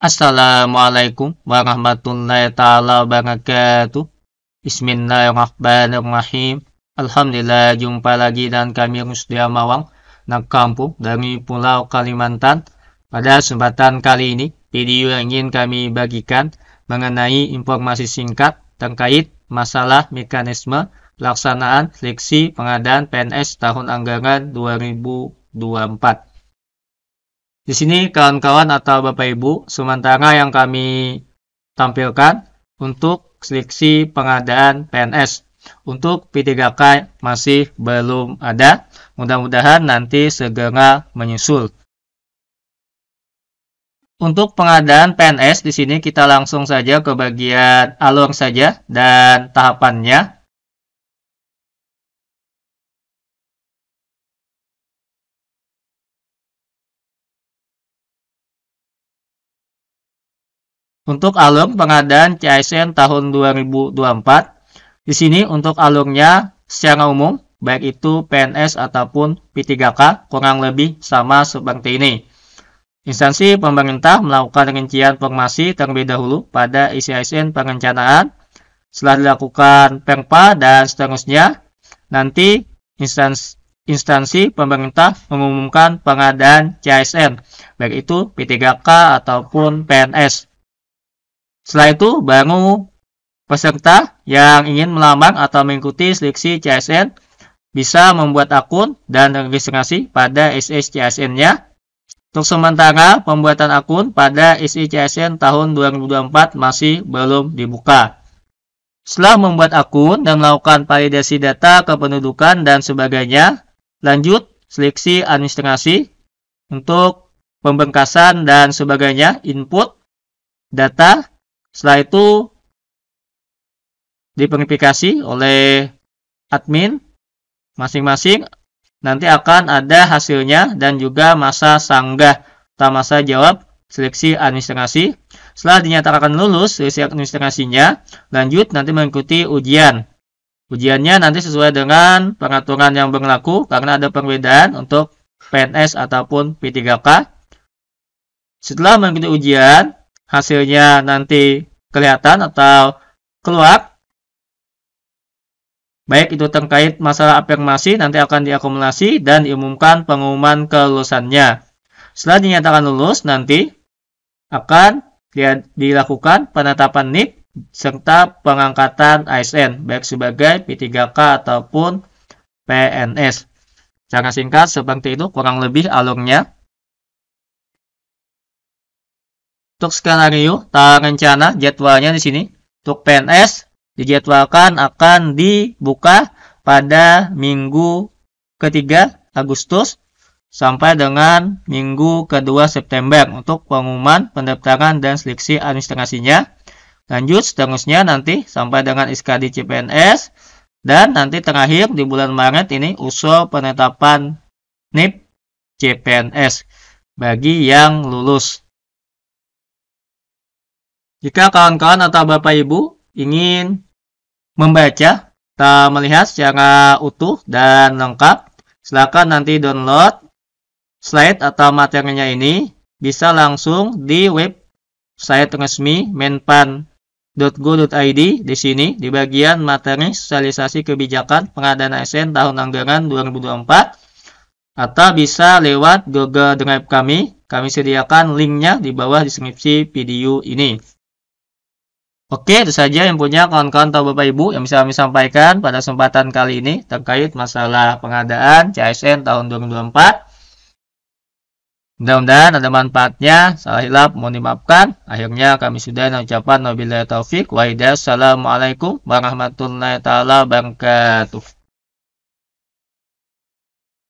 Assalamualaikum warahmatullahi taala wabarakatuh. Bismillahirrahmanirrahim. Alhamdulillah jumpa lagi dan kami Rusdia Mawang nak kampung dari Pulau Kalimantan. Pada kesempatan kali ini, video yang ingin kami bagikan mengenai informasi singkat terkait masalah mekanisme pelaksanaan seleksi pengadaan PNS tahun anggaran 2024. Di sini kawan-kawan atau Bapak Ibu, sementara yang kami tampilkan untuk seleksi pengadaan PNS. Untuk P3K masih belum ada, mudah-mudahan nanti segera menyusul. Untuk pengadaan PNS di sini kita langsung saja ke bagian alur saja dan tahapannya untuk alur pengadaan CSN tahun 2024. Di sini untuk alurnya secara umum, baik itu PNS ataupun P3K, kurang lebih sama seperti ini. Instansi pemerintah melakukan rincian formasi terlebih dahulu pada ICISN perencanaan, setelah dilakukan perpa dan seterusnya, nanti instansi instansi pemerintah mengumumkan pengadaan CSN, baik itu P3K ataupun PNS. Setelah itu baru peserta yang ingin melamar atau mengikuti seleksi CSN bisa membuat akun dan registrasi pada SSCSN-nya. E untuk sementara, pembuatan akun pada SSCSN e tahun 2024 masih belum dibuka. Setelah membuat akun dan melakukan validasi data kependudukan dan sebagainya, lanjut seleksi administrasi untuk pembengkasan dan sebagainya, input, data, setelah itu diverifikasi oleh admin masing-masing nanti akan ada hasilnya dan juga masa sanggah atau masa jawab seleksi administrasi. Setelah dinyatakan lulus seleksi administrasinya, lanjut nanti mengikuti ujian. Ujiannya nanti sesuai dengan pengaturan yang berlaku karena ada perbedaan untuk PNS ataupun P3K. Setelah mengikuti ujian, hasilnya nanti kelihatan atau keluar. Baik itu terkait masalah afirmasi nanti akan diakumulasi dan diumumkan pengumuman kelulusannya. Setelah dinyatakan lulus nanti akan dilakukan penetapan nip serta pengangkatan ASN baik sebagai P3K ataupun PNS. Cara singkat seperti itu kurang lebih alurnya. Untuk skenario tata rencana jadwalnya di sini untuk PNS dijadwalkan akan dibuka pada minggu ketiga Agustus sampai dengan minggu kedua September untuk pengumuman pendaftaran dan seleksi administrasinya. Lanjut seterusnya nanti sampai dengan SKD CPNS dan nanti terakhir di bulan Maret ini usul penetapan NIP CPNS bagi yang lulus. Jika kawan-kawan atau Bapak Ibu ingin membaca atau melihat secara utuh dan lengkap, silakan nanti download slide atau materinya ini bisa langsung di web site resmi menpan.go.id di sini di bagian materi sosialisasi kebijakan pengadaan ASN tahun anggaran 2024 atau bisa lewat Google Drive kami. Kami sediakan linknya di bawah deskripsi video ini. Oke, itu saja yang punya kawan-kawan atau Bapak Ibu yang bisa kami sampaikan pada kesempatan kali ini terkait masalah pengadaan CSN tahun 2024. Mudah-mudahan ada manfaatnya. Salah hilap mohon dimaafkan. Akhirnya kami sudah mengucapkan wabillahi taufik Wa'idah. Assalamualaikum warahmatullahi wabarakatuh.